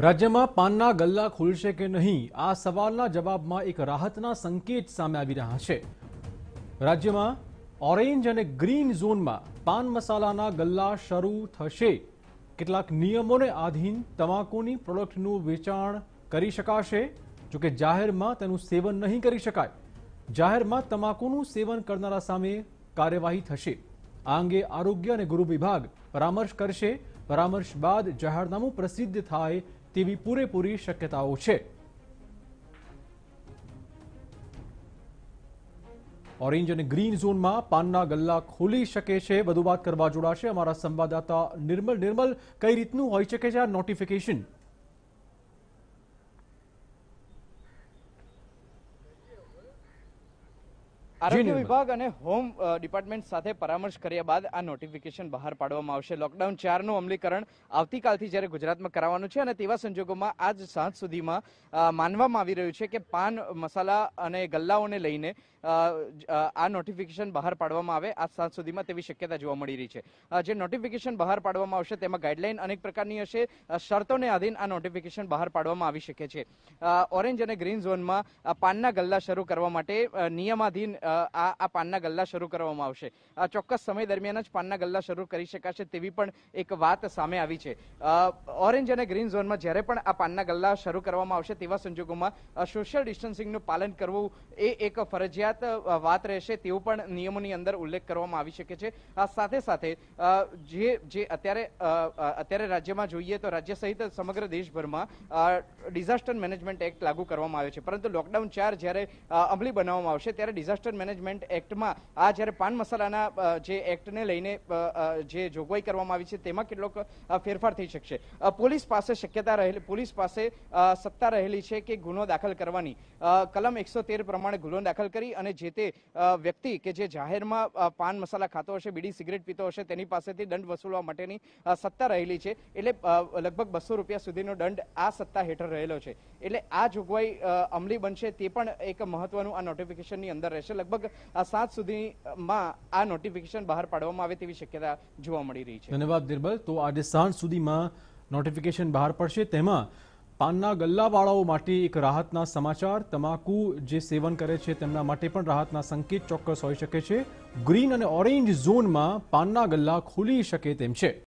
રાજ્યમાં પાન ના ગલ્લા ખુલી શકે કે નહીં આ સવાલના જવાબમાં એક રાહતનો સંકેત સામે આવી રહ્યો છે રાજ્યમાં ઓરેન્જ અને ગ્રીન ઝોનમાં પાન મસાલાના ગલ્લા શરૂ થશે કેટલાક નિયમોને આધીન તમાકુની પ્રોડક્ટનું વેચાણ કરી શકાશે જો કે જાહેરમાં તનુ સેવન નહીં કરી શકાય જાહેરમાં તમાકુનું સેવન કરનારા સામે કાર્યવાહી થશે આ અંગે આરોગ્ય અને ગુરુ વિભાગ परामर्श કરશે परामर्श બાદ જહરનામું પ્રસિદ્ધ થાય તેવી પૂરેપૂરી શક્યતાઓ છે ઓરેન્જ અને ગ્રીન ઝોનમાં પાનના ગલ્લા ખોલી શકે છે વધુ વાત કરવા જોડાશે અમારા સંવાદદાતા નિર્મલ નિર્મલ કઈ રીતનું હોઈ શકે છે આ નોટિફિકેશન આરોગ્ય વિભાગ અને હોમ ડિપાર્ટમેન્ટ સાથે પરામર્શ કર્યા બાદ આ નોટિફિકેશન બહાર પાડવામાં આવશે લોકડાઉન ચારનું અમલીકરણ આવતીકાલથી જ્યારે ગુજરાતમાં કરાવવાનું છે અને તેવા સંજોગોમાં આજ સાંજ સુધીમાં માનવામાં આવી રહ્યું છે કે પાન મસાલા અને ગલ્લાઓને લઈને આ નોટિફિકેશન બહાર પાડવામાં આવે આજ સાંજ સુધીમાં તેવી શક્યતા જોવા મળી રહી છે જે નોટિફિકેશન બહાર પાડવામાં આવશે તેમાં ગાઈડલાઈન અનેક પ્રકારની હશે શરતોને આધીન આ નોટિફિકેશન બહાર પાડવામાં આવી શકે છે ઓરેન્જ અને ગ્રીન ઝોનમાં પાનના ગલ્લા શરૂ કરવા માટે નિયમાધીન આ આ પાનના ગલ્લા શરૂ કરવામાં આવશે આ ચોક્કસ સમય દરમિયાન જ પાનના ગલ્લા શરૂ કરી શકાશે તેવી પણ એક વાત સામે આવી છે ઓરેન્જ અને ગ્રીન ઝોનમાં જ્યારે પણ આ પાનના ગલ્લા શરૂ કરવામાં આવશે તેવા સંજોગોમાં સોશિયલ ડિસ્ટન્સિંગનું પાલન કરવું એ એક ફરજિયાત વાત રહેશે તેવું પણ નિયમોની અંદર ઉલ્લેખ કરવામાં આવી શકે છે આ સાથે સાથે જે જે અત્યારે અત્યારે રાજ્યમાં જોઈએ તો રાજ્ય સહિત સમગ્ર દેશભરમાં ડિઝાસ્ટર મેનેજમેન્ટ એક્ટ લાગુ કરવામાં આવ્યો છે પરંતુ લોકડાઉન ચાર જ્યારે અમલી બનાવવામાં આવશે ત્યારે ડિઝાસ્ટર મેનેજમેન્ટ એક્ટમાં આ જ્યારે પાન મસાલાના જે એક્ટને લઈને જે જોગવાઈ કરવામાં આવી છે તેમાં કેટલોક ફેરફાર થઈ શકશે પોલીસ પાસે શક્યતા રહેલી પોલીસ પાસે સત્તા રહેલી છે કે ગુનો દાખલ કરવાની કલમ એકસો તેર પ્રમાણે ગુનો દાખલ કરી અને જે તે વ્યક્તિ કે જે જાહેરમાં પાન મસાલા ખાતો હશે બીડી સિગરેટ પીતો હશે તેની પાસેથી દંડ વસૂલવા માટેની સત્તા રહેલી છે એટલે લગભગ બસો રૂપિયા સુધીનો દંડ આ સત્તા હેઠળ રહેલો છે એટલે આ જોગવાઈ અમલી બનશે તે પણ એક મહત્વનું આ નોટિફિકેશનની અંદર રહેશે લગભગ લગભગ આ સાત સુધીમાં આ નોટિફિકેશન બહાર પાડવામાં આવે તેવી શક્યતા જોવા મળી રહી છે ધન્યવાદ નિર્મલ તો આજે સાંજ સુધીમાં નોટિફિકેશન બહાર પડશે તેમાં પાનના ગલ્લાવાળાઓ માટે એક રાહતના સમાચાર તમાકુ જે સેવન કરે છે તેમના માટે પણ રાહતના સંકેત ચોક્કસ હોઈ શકે છે ગ્રીન અને ઓરેન્જ ઝોનમાં પાનના ગલ્લા ખુલી શકે તેમ છે